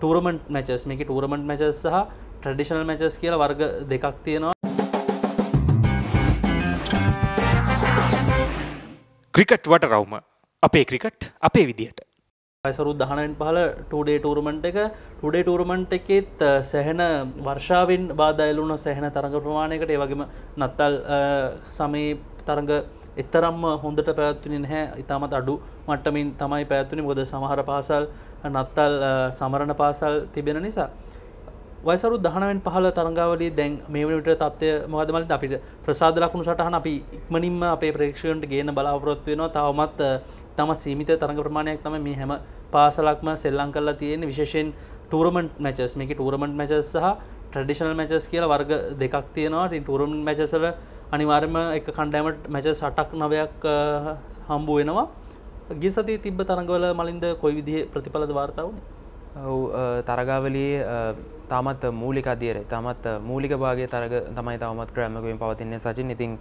ටූරමට් matches මේක tournament matches සහ traditional matches කියල වර්ග දෙකක් තියෙනවා ක්‍රිකට් වට රවම අපේ ක්‍රිකට් අපේ විදිහට සරු දහනෙන් පහල ටඩේ ටූරමන්ට් එක ටඩේ ටූරමන්ට් එකෙත් සැහෙන වර්ෂාවෙන් බාධයලුන සැහෙන තරඟ ප්‍රමාණයකට ඒවගේම නත්තල් සමී තරඟ එතරම්ම හොඳට පැවැත්වුණේ නැහැ. ඊටමත් අඩු මට්ටමින් තමයි පැවැත්වුණේ. මොකද සමහර පාසල් නත්තල් සමරන පාසල් තිබෙන නිසා. වයස අවුරුදු 19 වෙනි 15 තරඟාවලියේ දැන් මේ වෙන විතර තත්ත්වය මොකද මලින් අපිට ප්‍රසාද ලකුණු සටහන අපි ඉක්මනින්ම අපේ ප්‍රේක්ෂකයන්ට ගේන්න බලාපොරොත්තු වෙනවා. තවමත් තම සීමිත තරඟ ප්‍රමාණයක් තමයි මේ හැම පාසලක්ම සෙල්ලම් කරලා තියෙන්නේ. විශේෂයෙන් ටූර්නමන්ට් මැචස් මේකේ ටූර්නමන්ට් මැචස් සහ ට්‍රැඩිෂනල් මැචස් කියලා වර්ග දෙකක් තියෙනවා. ඉතින් ටූර්නමන්ට් මැචස් වල අනිවාර්යම එක කණ්ඩෑමට මැච සටක් නවයක් හම්බු වෙනවා ගිය සති තිබ්බ තරඟවල මලින්ද කොයි විදිහ ප්‍රතිඵලද වාර්තා වුණේ ඔව් තරගාවලියේ තාමත් මූලික අධියරේ තාමත් මූලික භාගයේ තරග තමයි තවමත් ක්‍රෑම්කෙන් පවතින්නේ සචින් ඉතින්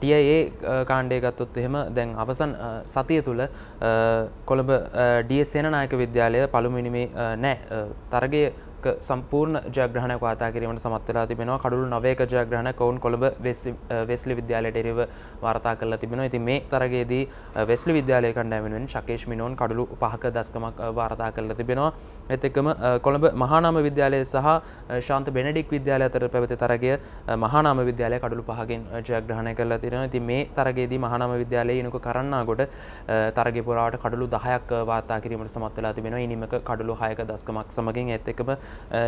TIA කාණ්ඩය ගත්තොත් එහෙම දැන් අවසන් සතිය තුල කොළඹ DS සේනානායක විද්‍යාලය පළමුවෙනි මේ නෑ තරගයේ සම්පූර්ණ ජයග්‍රහණ වාතා කිරීමට සමත්වෙලා තිබෙනවා කඩුළු නවයක ජයග්‍රහණ කවුන් කොළඹ වෙස්ලි විද්‍යාලයට එරව වාර්තා කරලා තිබෙනවා ඉතින් මේ තරගේදී වෙස්ලි විද්‍යාලය කණ්ඩායම වෙනුවෙන් ශකේෂ් මිනෝන් කඩුළු පහක දස්කමක් වාර්තා කරලා තිබෙනවා ඒත් එක්කම කොළඹ මහානාම විද්‍යාලය සහ ශාන්ත බෙනඩික් විද්‍යාලය අතර පැවති තරගය මහානාම විද්‍යාලය කඩුළු පහකින් ජයග්‍රහණය කරලා තිබෙනවා ඉතින් මේ තරගේදී මහානාම විද්‍යාලයේ ඉනුක කරන්නාගොඩ තරගේ පුරාවට කඩළු 10ක් වාර්තා කිරීමට සමත් වෙලා තිබෙනවා ඉනිමක කඩළු 6ක දස්කමක් සමගින් ඒත් එක්කම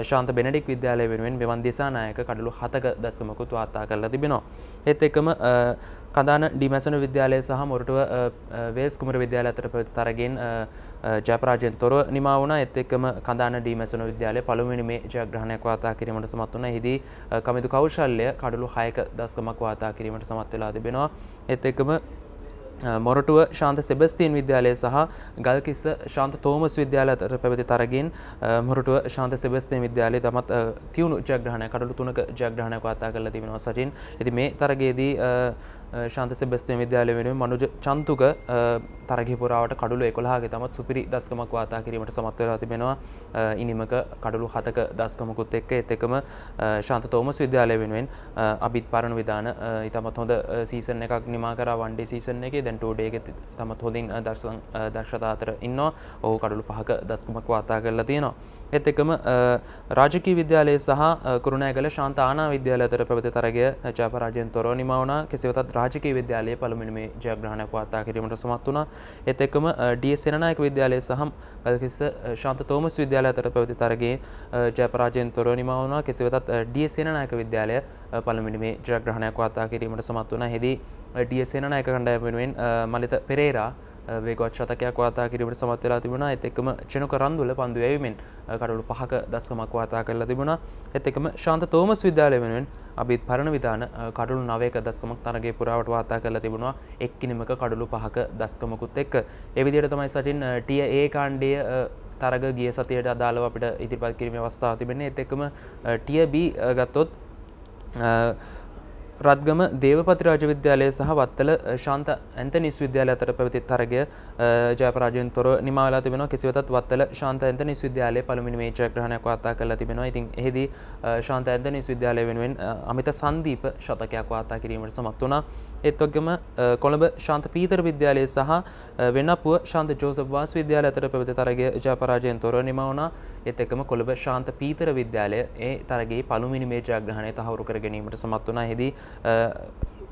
ශාන්ත බෙනඩික් විද්‍යාලය වෙනුවෙන් මෙවන් දිසානායක කඩලු හතක දස්කමකුත් වාර්තා කරලා තිබෙනවා. ඒත් එක්කම කදාන ඩිමැසනු විද්‍යාලය සහ මොරටුව වේස් කුමර විද්‍යාල අතර පැවති තරගෙන් ජයපරාජයෙන් තොර නිමා වුණ එත් එක්කම කදාන ඩිමැසනු විද්‍යාලය පළමුවෙනි මේ ජයග්‍රහණයක් වාතා කිරීමට සමත් වුණා. එහිදී කමිදු කෞශල්‍ය කඩලු 6ක දස්කමක් වාතා කිරීමට සමත් වෙලා තිබෙනවා. ඒත් එක්කම මොරටුව ශාන්ත සෙබස්තිීන් විද්‍යාලය සහ ගල්කිස්ස ශාන්ත තෝමස් විද්‍යාල අතර පැවති තරගින් මොරටුව ශාන්ත සෙබස්තේ විද්‍යාලය තමත් තිවුණු ජග්‍රහණ කටළු තුනක ජග්‍රහණ කතා කරල තිබෙනවා සචින් ඇති මේ තරගේදී ශාන්ත සෙබස්තේ විද්‍යාලය වෙනුවෙන් මනුජ චන්තුක තරගහිපුරාවට කඩු එකොලාගේ තමත් සුපිරි දස්කමක් වාතා කිරීමට සමත්වලා තිබෙනවා ඉනිමක කඩලු හතක දස්කමකුත් එක්ක එත් එකම ශාන්ත තෝමස් විද්‍යාලය වෙනුවෙන් අභිත් පරණ විධාන ඉතමත් හොඳ සීසන එකක් නිමා කර වන්ඩේ සීසන එක දැන්ටෝඩේග තමත් හොඳින් දර්ශතාතර ඉන්න ඔහු කඩලු පහක දස්කමක් වාතා කරලා තියෙනවා. එත් එකම රාජකී විද්‍යාලය සහ කරුණෑගල ශාන්තානා විද්‍යාල අතර පැවති තරගය ජාපරාජයෙන් තොරෝ නිමවුණ කෙසිවතත් රාජකී විද්‍යාලය පළමිනිමේ ජයග්‍රහණයක් වාතා කිරීමට සමත් වුණා එත් එක්කම ඩස් සෙනනායක විද්‍යාලය සහම් ගල්කිස්ස ශාන්ත තෝමස් විද්‍යාලය අතර පැවති තරගේ ජයපරාජයෙන් තොරව නිමවුණා කෙසිවෙතත් ඩිය සෙනනායක විද්‍යාලය පළමිනි මේ ජයග්‍රහණයක් වාතා කිරීමට සමත් වන හෙදී ඩිය සෙනනායක කණ්ඩායම වෙනුවෙන් මලිත පෙරේරා වේගොත් ශතකයක් වාතා කිරීමට සමත් වෙලා තිබුණා ඒත් එක්කම චනුක රන්දුල පන්දු යැවීමෙන් කඩළු පහක දස්කමක් වාතා කරලා තිබුණා ඒත් එක්කම ශාන්ත තෝමස් විද්‍යාලය වෙනුවෙන් අපිත් පරණ විධාන කඩුළු නවයක දස්කමක් තරගේ පුරාවට වාතා කරලා තිබුණා එක්කිනෙමක කඩුළු පහක දස්කමකුත් එක්ක ඒ විදිහට තමයි සටින් ටිය ඒ කාණ්ඩය තරග ගිය සතියට අදාළව අපිට ඉදිරිපත් කිරීමේ අවස්ථාව තිබෙන්නේ ඒත් එක්කම ටිය බී ගත්තොත් රත්ගම දේවපති රාජ විද්‍යාලය සහ වත්තල ශාන්ත ඇන්තනිස් විද්‍යාලය අතර පැවති තරගය ජයපරාජයෙන් තොර නිමාලා තිබෙනවා කිසිවෙතත් වත්තල ශාන්ත ඇන්තනිස් විද්‍යාලයේ පළමුවෙනි මේ ජයග්‍රහණයක් වාර්තා කරලා තිබෙනවා. ඉතින් එෙහිදී ශාන්ත ඇන්තනිස් විද්‍යාලය වෙනුවෙන් අමිත සංදීප ශතකයක් වාර්තා කිරීමට සමත් වුණා. ඒත් වගේම කොළඹ ශාන්ත පීතර විද්‍යාලය සහ වෙනපුව ශාන්ත ජෝසප් වාස් විද්‍යාලය අතර පැවති තරගය ජයපරාජයෙන් තොර නිමා වුණා. ඒත් එක්කම කොළඹ ශාන්ත පීතර විද්‍යාලය ඒ තරගයේ පළමුවෙනි මේ ජයග්‍රහණය තහවුරු කර ගැනීමට සමත් වුණා. එෙහිදී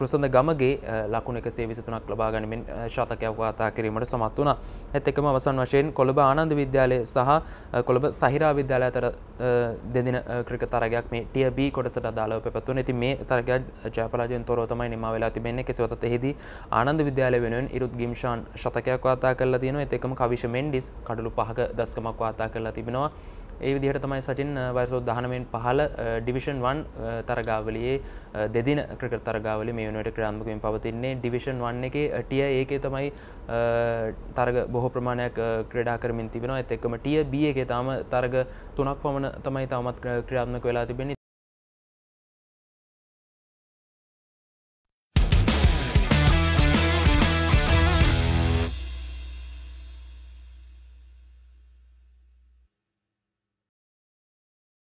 ෘසඳ ගමගේ ලකුණ එකසේ විසතුනක් ලබා ගනිමින් ශාතකයක් වාතා කිරීමට සමත් වුණා. ඇත් එකම අවසන් වශයෙන් කොළඹ ආනන්ද විද්‍යාලය සහ කොළඹ සහිරා විද්‍යාලය අතර දෙදින ක්‍රිකට් තරගයක් මේ TB කොටසට අදාළව පැවැත්වුණා. ඉතින් මේ තරගය ජයපරාජයෙන් තොරව තමයි නිමා වෙලා තිබෙන්නේ. කෙසේ වෙතත් එහිදී ආනන්ද විද්‍යාලය වෙනුවෙන් ඉරුත් ගිම්ෂාන් ශතකයක් වාතා කරලා තියෙනවා. ඒත් එකම කවිෂ මෙන්ඩිස් කඩලු පහක දස්කමක් වාතා කරලා තිබෙනවා. ඒ විදිහට තමයි සචින් වයසෝ දහනමෙන් පහල ඩිවිෂන් වන් තරගාවලයේ දෙදින ක්‍රිකට තරගාවල මේ වනට ක්‍රාම්මකින් පවතින්නේ ඩිවිෂන් වන්න එක ටිය ඒකේ තමයි තරග බොහෝ ප්‍රමාණයක් ක්‍රඩා කරමින් තිබෙනවා ඇත් එක්කම ටිය බිය එක තාම තරග තුනක් පමණ තමයි තාමත් ක්‍රියාත්මක වෙලා තිබෙන